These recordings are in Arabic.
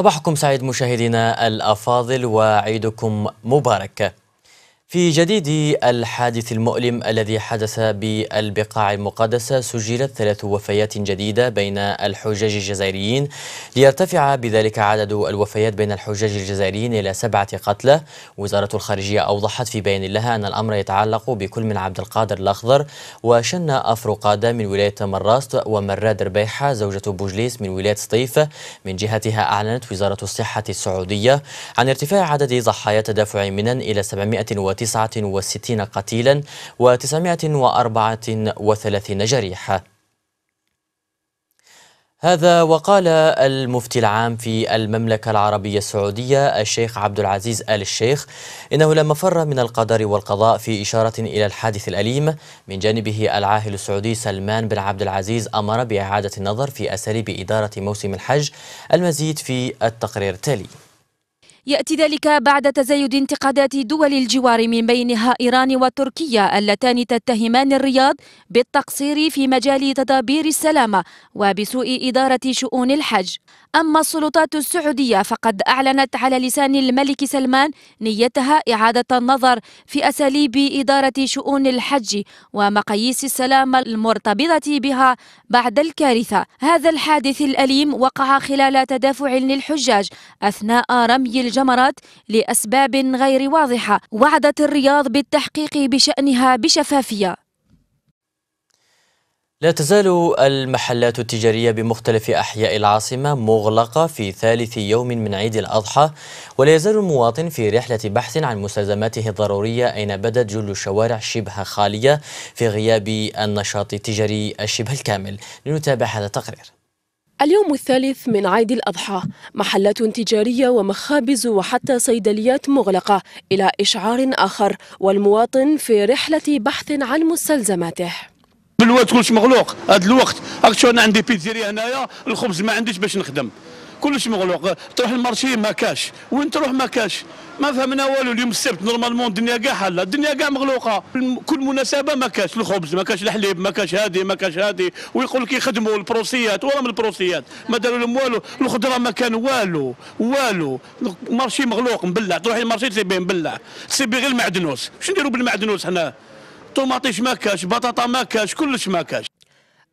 صباحكم سعيد مشاهدينا الأفاضل وعيدكم مبارك في جديد الحادث المؤلم الذي حدث بالبقاع المقدسة سجلت ثلاث وفيات جديدة بين الحجاج الجزائريين ليرتفع بذلك عدد الوفيات بين الحجاج الجزائريين إلى سبعة قتلى وزارة الخارجية أوضحت في بيان لها أن الأمر يتعلق بكل من عبد القادر الأخضر وشن أفرقادة من ولاية مراست ومراد ربيحة زوجة بوجليس من ولاية سطيف من جهتها أعلنت وزارة الصحة السعودية عن ارتفاع عدد ضحايا تدافع منن إلى 700 69 قتيلا و934 جريحا هذا وقال المفتي العام في المملكة العربية السعودية الشيخ عبد العزيز آل الشيخ إنه لا مفر من القدر والقضاء في إشارة إلى الحادث الأليم من جانبه العاهل السعودي سلمان بن عبد العزيز أمر بإعادة النظر في أساليب إدارة موسم الحج المزيد في التقرير التالي يأتي ذلك بعد تزايد انتقادات دول الجوار من بينها إيران وتركيا اللتان تتهمان الرياض بالتقصير في مجال تدابير السلامة وبسوء إدارة شؤون الحج أما السلطات السعودية فقد أعلنت على لسان الملك سلمان نيتها إعادة النظر في أساليب إدارة شؤون الحج ومقاييس السلامة المرتبطة بها بعد الكارثة هذا الحادث الأليم وقع خلال تدافع للحجاج أثناء رمي الجنة الجمرات لأسباب غير واضحة وعدت الرياض بالتحقيق بشأنها بشفافية لا تزال المحلات التجارية بمختلف أحياء العاصمة مغلقة في ثالث يوم من عيد الأضحى ولا يزال المواطن في رحلة بحث عن مستلزماته الضرورية أين بدت جل الشوارع شبه خالية في غياب النشاط التجاري الشبه الكامل لنتابع هذا التقرير اليوم الثالث من عيد الأضحى محلات تجارية ومخابز وحتى صيدليات مغلقة إلى إشعار آخر والمواطن في رحلة بحث عن مستلزماته بالوقت كلش مغلوق هذا الوقت اكتشف انا عندي بيتزيريا هنايا الخبز ما عنديش باش نخدم كلش مغلوق تروح المارشي ما كاش وين تروح ما كاش ما فهمنا والو اليوم السبت نورمالمون الدنيا كاع حاله الدنيا كاع مغلوقه كل مناسبه ما كاش الخبز ما كاش الحليب ما كاش هادي ما كاش هادي ويقول لك يخدموا البروسيات ولا من البروسيات ما داروا لهم والو الخضره ما كان والو والو مارشي مغلوق مبلع تروح المارشي تسيبيه مبلع تسيبي غير المعدنوس شنو نديروا بالمعدنوس حنا طوماطيش ما كاش بطاطا ما كاش كلش ما كاش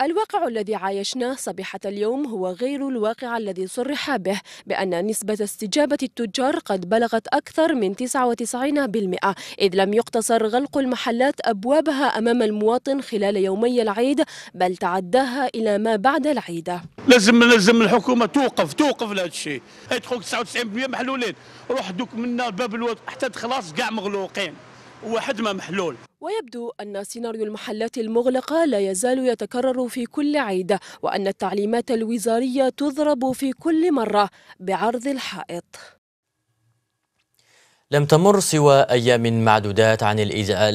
الواقع الذي عايشناه صبيحة اليوم هو غير الواقع الذي صرح به بأن نسبة استجابة التجار قد بلغت أكثر من 99% إذ لم يقتصر غلق المحلات أبوابها أمام المواطن خلال يومي العيد بل تعداها إلى ما بعد العيد لازم لازم الحكومة توقف توقف لهذا الشيء ادخل 99% محلولين روح دوك منا باب الواد حتى خلاص قاع مغلوقين واحد ما محلول ويبدو أن سيناريو المحلات المغلقة لا يزال يتكرر في كل عيد وأن التعليمات الوزارية تضرب في كل مرة بعرض الحائط لم تمر سوى أيام معدودات عن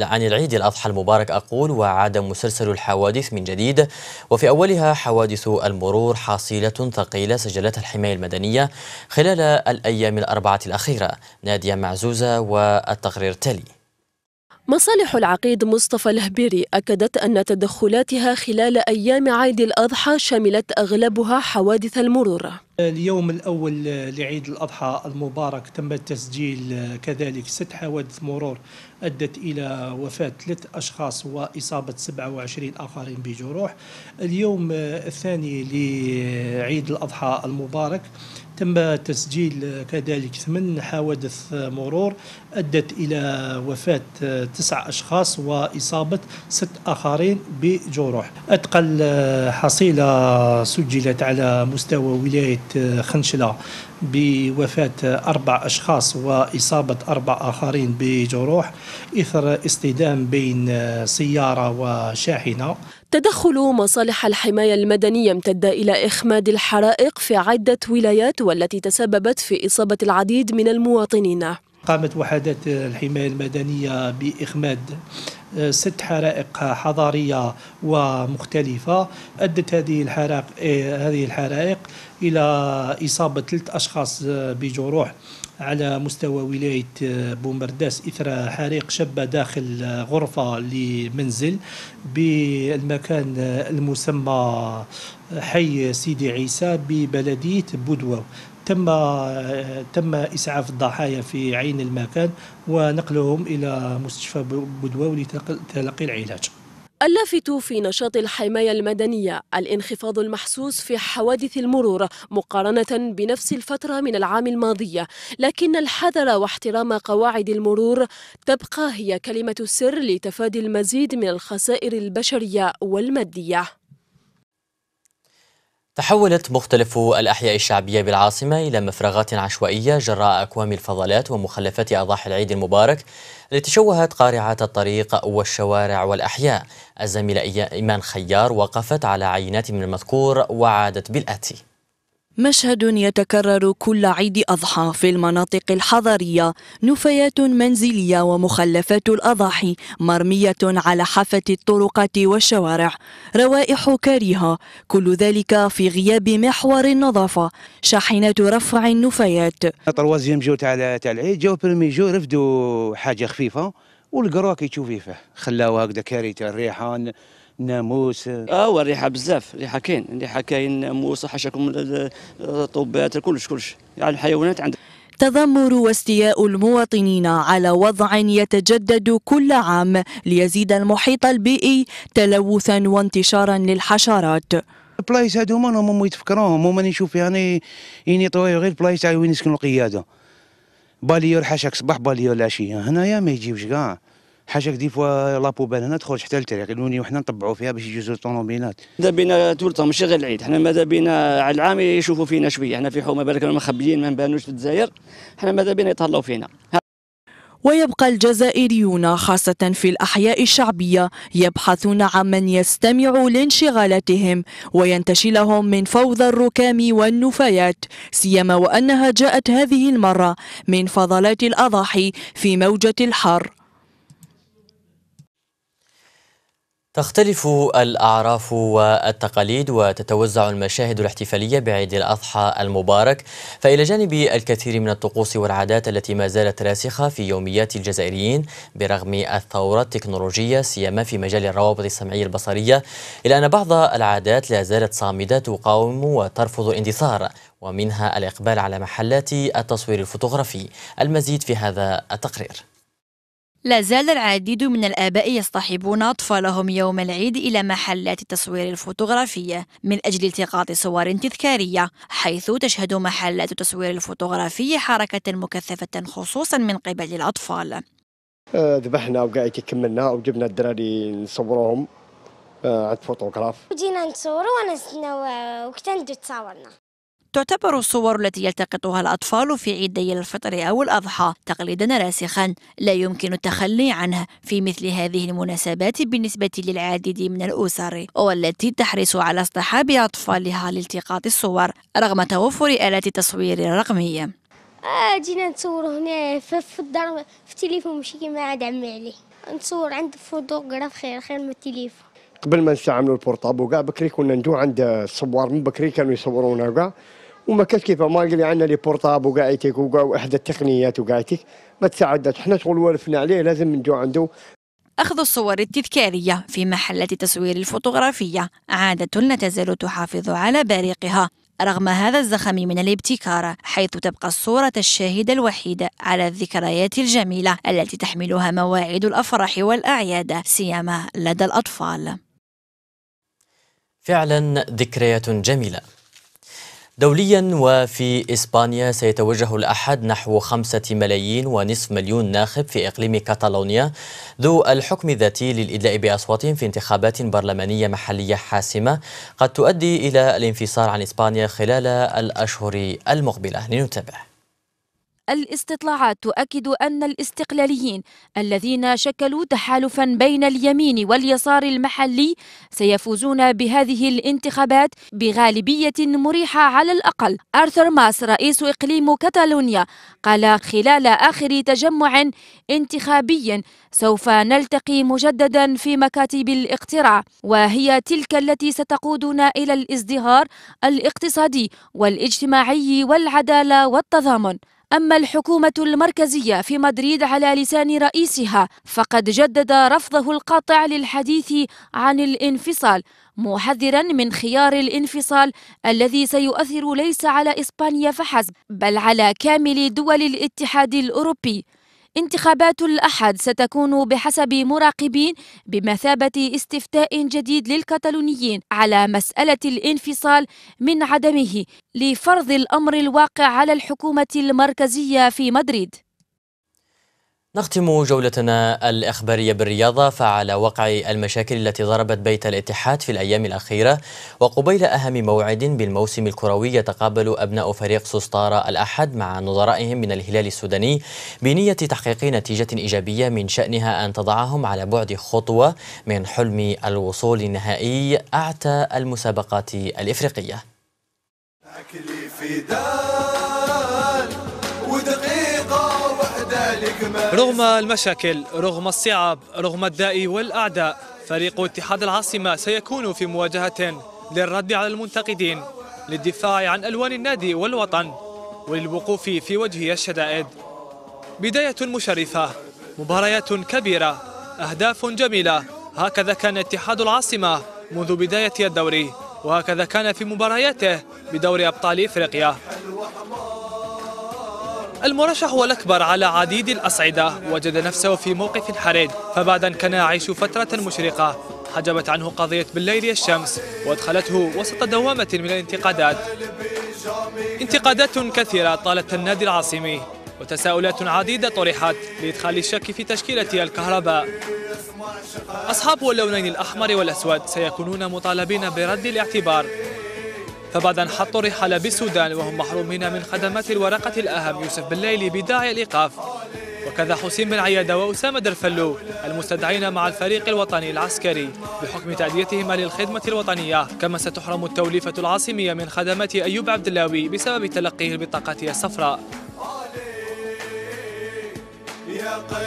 عن العيد الأضحى المبارك أقول وعاد مسلسل الحوادث من جديد وفي أولها حوادث المرور حاصلة ثقيلة سجلتها الحماية المدنية خلال الأيام الأربعة الأخيرة نادية معزوزة والتقرير التالي مصالح العقيد مصطفى الهبيري أكدت أن تدخلاتها خلال أيام عيد الأضحى شملت أغلبها حوادث المرور اليوم الأول لعيد الأضحى المبارك تم تسجيل كذلك ست حوادث مرور أدت إلى وفاة ثلاث أشخاص وإصابة 27 آخرين بجروح اليوم الثاني لعيد الأضحى المبارك تم تسجيل كذلك ثمان حوادث مرور أدت إلى وفاة تسع أشخاص وإصابة ست آخرين بجروح أثقل حصيلة سجلت على مستوى ولاية خنشلة بوفاة أربع أشخاص وإصابة أربع آخرين بجروح إثر اصطدام بين سيارة وشاحنة تدخل مصالح الحماية المدنية امتد إلى إخماد الحرائق في عدة ولايات والتي تسببت في إصابة العديد من المواطنين قامت وحدات الحماية المدنية بإخماد آه، ست حرائق حضارية ومختلفة أدت هذه الحرائق آه، هذه الحرائق إلى إصابة ثلاث أشخاص آه، بجروح على مستوى ولاية آه، بومرداس إثر حريق شب داخل آه، غرفة لمنزل بالمكان آه، المسمى حي سيدي عيسى ببلدية بودواو تم تم اسعاف الضحايا في عين المكان ونقلهم الى مستشفى بودواو لتلقي العلاج اللافت في نشاط الحماية المدنية الانخفاض المحسوس في حوادث المرور مقارنة بنفس الفترة من العام الماضي لكن الحذر واحترام قواعد المرور تبقى هي كلمة السر لتفادي المزيد من الخسائر البشرية والمادية تحولت مختلف الأحياء الشعبية بالعاصمة إلى مفرغات عشوائية جراء أكوام الفضلات ومخلفات أضاحي العيد المبارك التي شوهت قارعة الطريق والشوارع والأحياء الزميلة إيمان خيار وقفت على عينات من المذكور وعادت بالآتي مشهد يتكرر كل عيد أضحى في المناطق الحضرية نفايات منزلية ومخلفات الأضاحي مرمية على حافة الطرقات والشوارع روائح كريهة كل ذلك في غياب محور النظافة شاحنات رفع النفايات طروازيام جو تاع العيد جو برمي جو رفدوا حاجة خفيفة والقراك يشوفي فيه خلاوها هكذا كارثة الريحان ناموس اه الريحه بزاف الريحه كاين الريحه كاين ناموس حاشاكم الطوبات كلش كلش يعني الحيوانات عندها تذمر واستياء المواطنين على وضع يتجدد كل عام ليزيد المحيط البيئي تلوثا وانتشارا للحشرات البلايص هادو هما ما يتفكروهم هما نشوف يعني ينيطويو غير البلايص تاع وين يسكنوا القياده باليو الحشك صباح باليو العشيه هنايا ما يجيبش كاع حاجه دي فوا لابوبال هنا تخرج حتى للطريق نوني وحنا نطبعوا فيها باش يجوزوا الطوموبيلات ماذا بينا تورطا ماشي غير العيد حنا ماذا بينا على العام يشوفوا فينا شويه حنا في حومه بالك مخبيين ما نبانوش في الجزائر حنا ماذا بينا يتهلاو فينا ويبقى الجزائريون خاصة في الأحياء الشعبية يبحثون عن من يستمع لانشغالاتهم وينتشلهم من فوضى الركام والنفايات سيما وأنها جاءت هذه المرة من فضلات الأضاحي في موجة الحر تختلف الأعراف والتقاليد وتتوزع المشاهد الاحتفالية بعيد الأضحى المبارك فإلى جانب الكثير من الطقوس والعادات التي ما زالت راسخة في يوميات الجزائريين برغم الثورة التكنولوجية سيما في مجال الروابط السمعية البصرية إلا أن بعض العادات لا زالت صامدة تقاوم وترفض الاندثار ومنها الإقبال على محلات التصوير الفوتوغرافي المزيد في هذا التقرير لا زال العديد من الآباء يصطحبون أطفالهم يوم العيد إلى محلات التصوير الفوتوغرافية من أجل التقاط صور تذكارية حيث تشهد محلات التصوير الفوتوغرافي حركة مكثفة خصوصا من قبل الأطفال آه، ذبحنا وقاعد كملنا وجبنا الدراري نصوروهم آه، عند فوتوغراف جينا نصوروا وقتا وكتندو تصاورنا تعتبر الصور التي يلتقطها الأطفال في عيدي الفطر أو الأضحى تقليدا راسخا لا يمكن التخلي عنه في مثل هذه المناسبات بالنسبة للعديد من الأسر والتي تحرص على اصطحاب أطفالها لالتقاط الصور رغم توفر آلات التصوير الرقمية آه جينا نصور هنا في الدار في التليفون ماشي كيما عاد عمي عليه نصور عند فوتوغراف خير خير من التليفون قبل ما نستعملوا البورطابل كاع بكري كنا ندو عند الصوار من بكري كانوا يصورونا كاع وما كانش كيف ما قال لي عندنا لي بورطاب وقاعتك احدى التقنيات وقاعتك ما تساعدناش حنا شغل والفنا عليه لازم نجو عنده أخذ الصور التذكارية في محلات تصوير الفوتوغرافية عادة لا تزال تحافظ على بارقها رغم هذا الزخم من الابتكار حيث تبقى الصورة الشاهدة الوحيدة على الذكريات الجميلة التي تحملها مواعيد الأفراح والأعياد سيما لدى الأطفال فعلا ذكريات جميلة دوليا وفي إسبانيا سيتوجه الأحد نحو خمسة ملايين ونصف مليون ناخب في إقليم كاتالونيا ذو الحكم الذاتي للإدلاء بأصواتهم في انتخابات برلمانية محلية حاسمة قد تؤدي إلى الانفصال عن إسبانيا خلال الأشهر المقبلة لنتابع الاستطلاعات تؤكد أن الاستقلاليين الذين شكلوا تحالفا بين اليمين واليسار المحلي سيفوزون بهذه الانتخابات بغالبية مريحة على الأقل أرثر ماس رئيس إقليم كتالونيا قال خلال آخر تجمع انتخابي سوف نلتقي مجددا في مكاتب الاقتراع وهي تلك التي ستقودنا إلى الازدهار الاقتصادي والاجتماعي والعدالة والتضامن أما الحكومة المركزية في مدريد على لسان رئيسها فقد جدد رفضه القاطع للحديث عن الانفصال محذرا من خيار الانفصال الذي سيؤثر ليس على إسبانيا فحسب بل على كامل دول الاتحاد الأوروبي انتخابات الأحد ستكون بحسب مراقبين بمثابة استفتاء جديد للكتالونيين على مسألة الانفصال من عدمه لفرض الأمر الواقع على الحكومة المركزية في مدريد نختم جولتنا الإخبارية بالرياضة فعلى وقع المشاكل التي ضربت بيت الاتحاد في الأيام الأخيرة وقبيل أهم موعد بالموسم الكروي يتقابل أبناء فريق سوستارا الأحد مع نظرائهم من الهلال السوداني بنية تحقيق نتيجة إيجابية من شأنها أن تضعهم على بعد خطوة من حلم الوصول النهائي أعتى المسابقات الإفريقية رغم المشاكل رغم الصعاب رغم الداء والأعداء فريق اتحاد العاصمة سيكون في مواجهة للرد على المنتقدين للدفاع عن ألوان النادي والوطن وللوقوف في وجه الشدائد بداية مشرفة مباريات كبيرة أهداف جميلة هكذا كان اتحاد العاصمة منذ بداية الدوري وهكذا كان في مبارياته بدوري أبطال إفريقيا المرشح هو الأكبر على عديد الأصعدة وجد نفسه في موقف حرج فبعد أن كان يعيش فترة مشرقة حجبت عنه قضية بالليل الشمس وأدخلته وسط دوامة من الانتقادات انتقادات كثيرة طالت النادي العاصمي وتساؤلات عديدة طرحت لإدخال الشك في تشكيلة الكهرباء أصحاب اللونين الأحمر والأسود سيكونون مطالبين برد الاعتبار فبعد أن حطوا الرحال بالسودان وهم محرومين من خدمات الورقة الأهم يوسف بالليلي بداعي الإيقاف وكذا حسين بن عيادة وأسامة درفلو المستدعين مع الفريق الوطني العسكري بحكم تأديتهما للخدمة الوطنية كما ستحرم التوليفة العاصمية من خدمات أيوب عبدلاوي بسبب تلقيه البطاقة الصفراء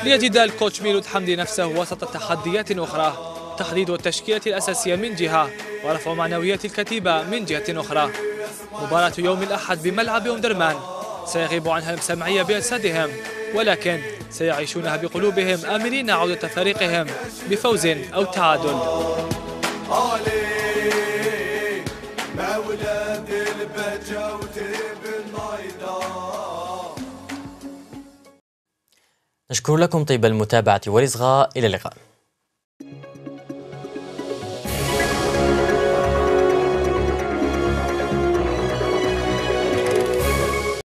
ليجد الكوتش ميلود حمدي نفسه وسط تحديات أخرى تحديد التشكيلة الأساسية من جهة ورفع معنويات الكتيبة من جهة أخرى مباراة يوم الأحد بملعب أم درمان سيغيب عنها المسامعية بأجسادهم ولكن سيعيشونها بقلوبهم آمنين عودة فريقهم بفوز أو تعادل نشكر لكم طيب المتابعة والإصغاء إلى اللقاء